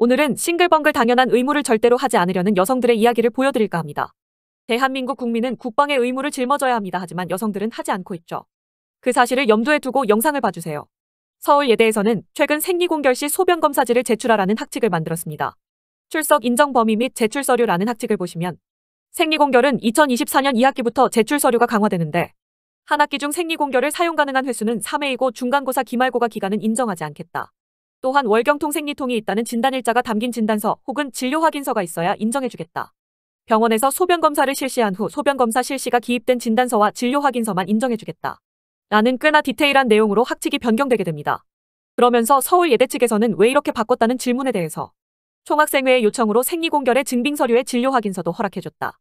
오늘은 싱글벙글 당연한 의무를 절대로 하지 않으려는 여성들의 이야기를 보여드릴까 합니다. 대한민국 국민은 국방의 의무를 짊어져야 합니다. 하지만 여성들은 하지 않고 있죠. 그 사실을 염두에 두고 영상을 봐주세요. 서울예대에서는 최근 생리공결 시 소변검사지를 제출하라는 학칙을 만들었습니다. 출석 인정 범위 및 제출 서류라는 학칙을 보시면 생리공결은 2024년 2학기부터 제출 서류가 강화되는데 한 학기 중 생리공결을 사용 가능한 횟수는 3회이고 중간고사 기말고가 기간은 인정하지 않겠다. 또한 월경통 생리통이 있다는 진단일자가 담긴 진단서 혹은 진료 확인서가 있어야 인정해주겠다. 병원에서 소변 검사를 실시한 후 소변 검사 실시가 기입된 진단서와 진료 확인서만 인정해주겠다. 라는 꽤나 디테일한 내용으로 학칙이 변경되게 됩니다. 그러면서 서울 예대 측에서는 왜 이렇게 바꿨다는 질문에 대해서 총학생회의 요청으로 생리공결의 증빙 서류의 진료 확인서도 허락해줬다.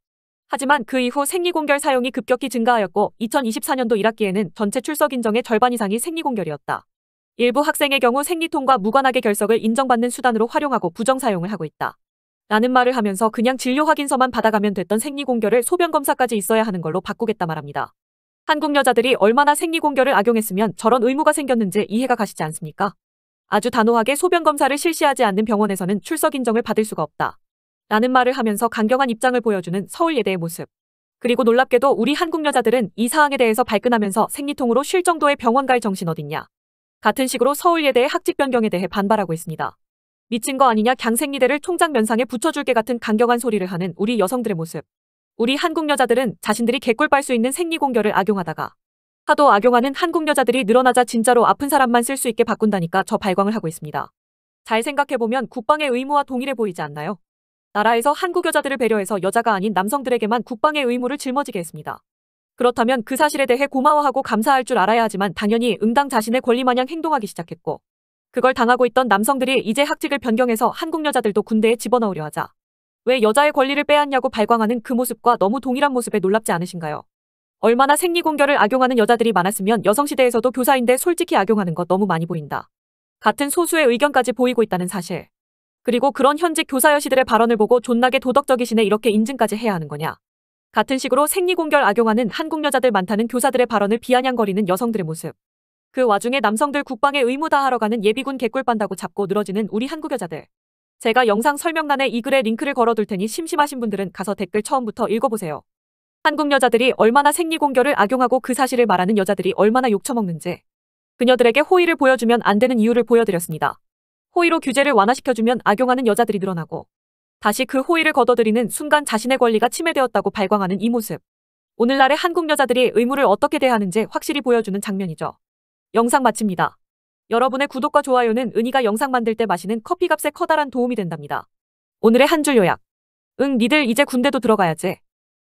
하지만 그 이후 생리공결 사용이 급격히 증가하였고 2024년도 1학기에는 전체 출석 인정의 절반 이상이 생리공결이었다. 일부 학생의 경우 생리통과 무관하게 결석을 인정받는 수단으로 활용하고 부정사용을 하고 있다. 라는 말을 하면서 그냥 진료 확인서만 받아가면 됐던 생리공결을 소변검사까지 있어야 하는 걸로 바꾸겠다 말합니다. 한국 여자들이 얼마나 생리공결을 악용했으면 저런 의무가 생겼는지 이해가 가시지 않습니까? 아주 단호하게 소변검사를 실시하지 않는 병원에서는 출석 인정을 받을 수가 없다. 라는 말을 하면서 강경한 입장을 보여주는 서울예대의 모습. 그리고 놀랍게도 우리 한국 여자들은 이 사항에 대해서 발끈하면서 생리통으로 쉴 정도의 병원 갈 정신 어딨냐. 같은 식으로 서울예대의 학직 변경에 대해 반발하고 있습니다. 미친 거 아니냐 강생리대를 총장 면상에 붙여줄게 같은 강경한 소리를 하는 우리 여성들의 모습. 우리 한국 여자들은 자신들이 개꿀 빨 수 있는 생리공결을 악용하다가 하도 악용하는 한국 여자들이 늘어나자 진짜로 아픈 사람만 쓸 수 있게 바꾼다니까 저 발광을 하고 있습니다. 잘 생각해보면 국방의 의무와 동일해 보이지 않나요? 나라에서 한국 여자들을 배려해서 여자가 아닌 남성들에게만 국방의 의무를 짊어지게 했습니다. 그렇다면 그 사실에 대해 고마워하고 감사할 줄 알아야 하지만 당연히 응당 자신의 권리마냥 행동하기 시작했고 그걸 당하고 있던 남성들이 이제 학칙을 변경해서 한국 여자들도 군대에 집어넣으려 하자 왜 여자의 권리를 빼앗냐고 발광하는 그 모습과 너무 동일한 모습에 놀랍지 않으신가요? 얼마나 생리공결을 악용하는 여자들이 많았으면 여성시대에서도 교사인데 솔직히 악용하는 것 너무 많이 보인다. 같은 소수의 의견까지 보이고 있다는 사실. 그리고 그런 현직 교사 여시들의 발언을 보고 존나게 도덕적이시네 이렇게 인증까지 해야 하는 거냐. 같은 식으로 생리공결 악용하는 한국 여자들 많다는 교사들의 발언을 비아냥거리는 여성들의 모습. 그 와중에 남성들 국방에 의무 다하러 가는 예비군 개꿀 빤다고 잡고 늘어지는 우리 한국 여자들. 제가 영상 설명란에 이 글에 링크를 걸어둘 테니 심심하신 분들은 가서 댓글 처음부터 읽어보세요. 한국 여자들이 얼마나 생리공결을 악용하고 그 사실을 말하는 여자들이 얼마나 욕처먹는지. 그녀들에게 호의를 보여주면 안 되는 이유를 보여드렸습니다. 호의로 규제를 완화시켜주면 악용하는 여자들이 늘어나고 다시 그 호의를 거둬들이는 순간 자신의 권리가 침해되었다고 발광하는 이 모습. 오늘날의 한국 여자들이 의무를 어떻게 대하는지 확실히 보여주는 장면이죠. 영상 마칩니다. 여러분의 구독과 좋아요는 은희가 영상 만들 때 마시는 커피값에 커다란 도움이 된답니다. 오늘의 한 줄 요약. 응, 니들 이제 군대도 들어가야지.